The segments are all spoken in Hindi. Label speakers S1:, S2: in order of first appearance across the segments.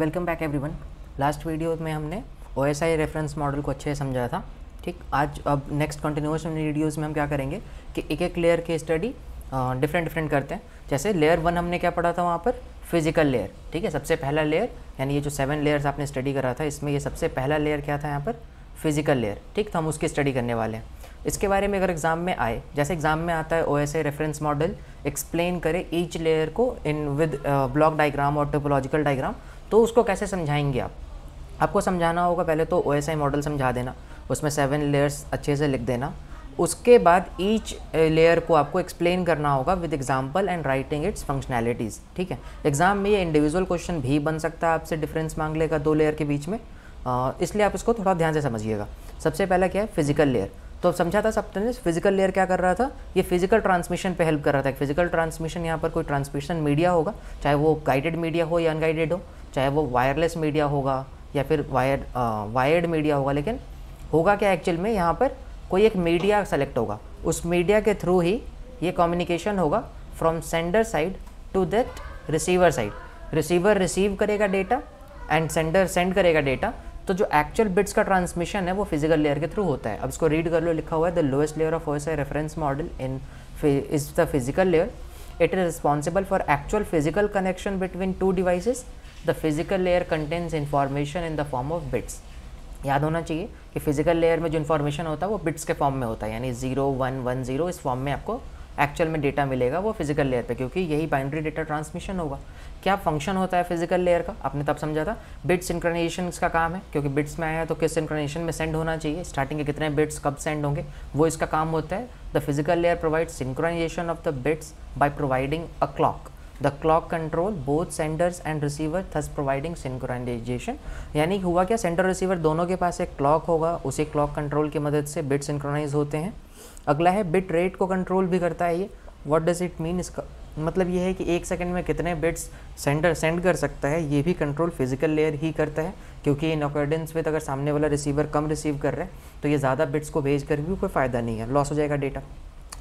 S1: Welcome back everyone last video में हमने O S I reference model को अच्छे से समझा था ठीक आज अब नेक्स्ट कंटिन्यूस वीडियोज़ में हम क्या करेंगे कि एक एक लेयर की स्टडी डिफरेंट डिफरेंट करते हैं जैसे लेयर वन हमने क्या पढ़ा था वहाँ पर फिजिकल लेयर ठीक है सबसे पहला लेयर यानी ये जो सेवन लेयर्स आपने स्टडी करा था इसमें ये सबसे पहला लेयर क्या था यहाँ पर फिजिकल लेयर ठीक तो हम उसकी स्टडी करने वाले हैं इसके बारे में अगर एग्जाम में आए जैसे एग्जाम में आता है O S I reference model explain करे ईच लेयर को इन विद ब्लॉक डाइग्राम और टोपोलॉजिकल डाइग्राम तो उसको कैसे समझाएंगे आप आपको समझाना होगा पहले तो ओ मॉडल समझा देना उसमें सेवन लेयर्स अच्छे से लिख देना उसके बाद ईच लेयर को आपको एक्सप्लेन करना होगा with example and writing its functionalities ठीक है एग्जाम में ये इंडिविजुअल क्वेश्चन भी बन सकता है आपसे डिफरेंस मांग लेगा दो लेयर के बीच में इसलिए आप इसको थोड़ा ध्यान से समझिएगा सबसे पहला क्या है फिजिकल लेयर तो अब समझा था सबने फिजिकल लेयर क्या कर रहा था ये फिजिकल ट्रांसमिशन पे हेल्प कर रहा था फिजिकल ट्रांसमिशन यहाँ पर कोई ट्रांसमिशन मीडिया होगा चाहे वो गाइडेड मीडिया हो या अनगाइडेड हो चाहे वो वायरलेस मीडिया होगा या फिर वायर वायर्ड मीडिया होगा लेकिन होगा क्या एक्चुअल में यहाँ पर कोई एक मीडिया सेलेक्ट होगा उस मीडिया के थ्रू ही ये कम्युनिकेशन होगा from sender side to that receiver side receiver receive करेगा डेटा एंड सेंडर सेंड करेगा डेटा तो जो एक्चुअल बिट्स का ट्रांसमिशन है वो फिजिकल लेयर के थ्रू होता है अब इसको रीड कर लो लिखा हुआ है the lowest layer of OSI reference model in is the physical layer It is responsible for actual physical connection between two devices. The physical layer contains information in the form of bits. याद होना चाहिए कि फिजिकल लेयर में जो इन्फॉर्मेशन होता है वो बिट्स के फॉर्म में होता है यानी जीरो वन वन जीरो इस फॉर्म में आपको एक्चुअल में डेटा मिलेगा वो फिजिकल लेयर पे क्योंकि यही बाइनरी डेटा ट्रांसमिशन होगा क्या फंक्शन होता है फिजिकल लेयर का आपने तब समझा था बिट्स इंक्रनेशन का काम है क्योंकि बिट्स में आया तो किस इंक्रनेशन में सेंड होना चाहिए स्टार्टिंग के कितने बिट्स कब सेंड होंगे वो इसका काम होता है the physical layer provide synchronisation of the bits by providing a clock the clock control both senders and receiver thus providing synchronization yani हुआ क्या sender रिसीवर दोनों के पास एक क्लॉक होगा उसी क्लॉक कंट्रोल की मदद से बिट synchronize होते हैं अगला है बिट रेट को कंट्रोल भी करता है ये what डज़ इट मीन इसका मतलब ये है कि एक सेकंड में कितने बिट्स सेंडर सेंड कर सकता है ये भी कंट्रोल फिजिकल लेयर ही करता है क्योंकि इन अकॉर्डेंस विद अगर सामने वाला रिसीवर कम रिसीव कर रहा है तो ये ज़्यादा बिट्स को भेज कर भी कोई फ़ायदा नहीं है लॉस हो जाएगा डेटा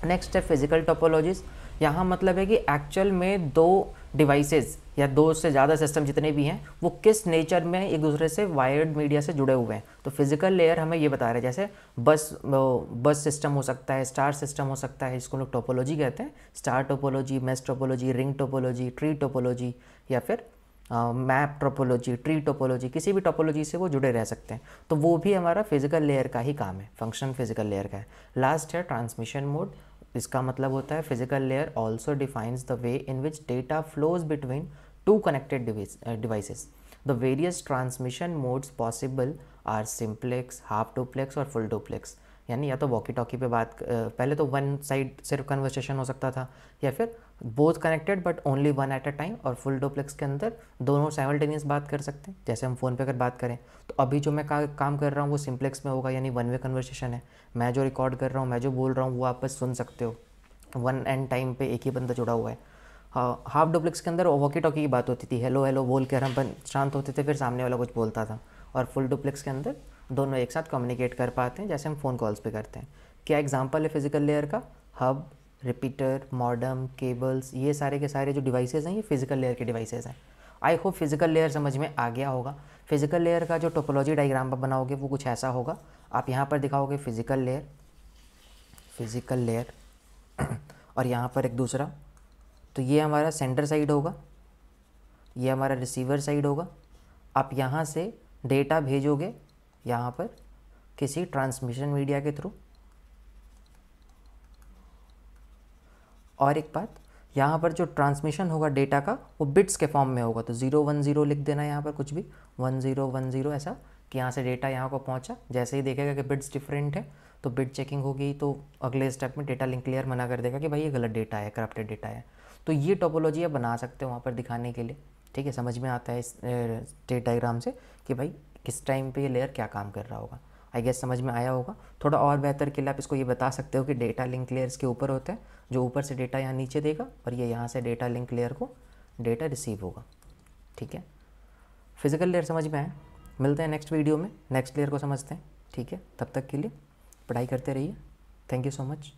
S1: नेक्स्ट है फिजिकल टोपोलॉजीज़ यहाँ मतलब है कि एक्चुअल में दो डिवाइसेस या दो से ज़्यादा सिस्टम जितने भी हैं वो किस नेचर में एक दूसरे से वायर्ड मीडिया से जुड़े हुए हैं तो फिजिकल लेयर हमें ये बता रहे हैं जैसे बस बस सिस्टम हो सकता है स्टार सिस्टम हो सकता है इसको लोग टोपोलॉजी कहते हैं star topology mesh topology ring topology tree topology या फिर मैप टोपोलॉजी ट्री टोपोलॉजी किसी भी टोपोलॉजी से वो जुड़े रह सकते हैं तो वो भी हमारा फिजिकल लेयर का ही काम है फंक्शन फिजिकल लेयर का है लास्ट है ट्रांसमिशन मोड इसका मतलब होता है physical layer also defines the way in which data flows between two connected devices the various transmission modes possible are simplex half duplex और फुल डुप्लेक्स यानी या तो वॉकी टॉकी पे बात पहले तो वन साइड सिर्फ कन्वर्सेशन हो सकता था या फिर both connected but only one at a time और फुल डोप्लेक्स के अंदर दोनों साइमल्टेनियस बात कर सकते हैं जैसे हम फ़ोन पे अगर बात करें तो अभी जो मैं का, काम कर रहा हूँ वो सिम्प्लेक्स में होगा यानी वन वे कन्वर्सेशन है मैं जो रिकॉर्ड कर रहा हूँ मैं जो बोल रहा हूँ वो आप बस सुन सकते हो वन एंड टाइम पे एक ही बंदा जुड़ा हुआ है हाँ हाफ डुप्लेक्स के अंदर वॉकी टॉकी की बात होती थी हेलो हेलो बोल के हम शांत होते थे फिर सामने वाला कुछ बोलता था और फुल डुप्लेक्स के अंदर दोनों एक साथ कम्युनिकेट कर पाते हैं जैसे हम फ़ोन कॉल्स पे करते हैं क्या एग्जांपल है फिज़िकल लेयर का हब रिपीटर मॉडम केबल्स ये सारे के सारे जो डिवाइसेज हैं ये फिज़िकल लेयर के डिवाइसेज हैं आई होप फिज़िकल लेयर समझ में आ गया होगा फिज़िकल लेयर का जो टोपोलॉजी डाइग्राम आप बनाओगे वो कुछ ऐसा होगा आप यहाँ पर दिखाओगे फिज़िकल लेयर फिज़िकल लेयर और यहाँ पर एक दूसरा तो ये हमारा सेंटर साइड होगा ये हमारा रिसीवर साइड होगा आप यहाँ से डेटा भेजोगे यहाँ पर किसी ट्रांसमिशन मीडिया के थ्रू और एक बात यहाँ पर जो ट्रांसमिशन होगा डेटा का वो बिट्स के फॉर्म में होगा तो ज़ीरो वन ज़ीरो लिख देना यहाँ पर कुछ भी वन ज़ीरो वन ज़ीरो ऐसा कि यहाँ से डेटा यहाँ को पहुँचा जैसे ही देखेगा कि बिट्स डिफरेंट है तो बिट चेकिंग होगी तो अगले स्टेप में डेटा लिंक क्लियर मना कर देगा कि भाई ये गलत डेटा है करप्टेड डेटा है तो ये टोपोलॉजी आप बना सकते हो वहाँ पर दिखाने के लिए ठीक है समझ में आता है इस स्टेट डाइग्राम से कि भाई किस टाइम पे ये लेयर क्या काम कर रहा होगा आई गेस समझ में आया होगा थोड़ा और बेहतर के लिए आप इसको ये बता सकते हो कि डेटा लिंक लेयर्स के ऊपर होते हैं जो ऊपर से डेटा यहाँ नीचे देगा और ये यहाँ से डेटा लिंक लेयर को डेटा रिसीव होगा ठीक है फिजिकल लेयर समझ में आए मिलते हैं नेक्स्ट वीडियो में नेक्स्ट लेयर को समझते हैं ठीक है तब तक के लिए पढ़ाई करते रहिए थैंक यू सो मच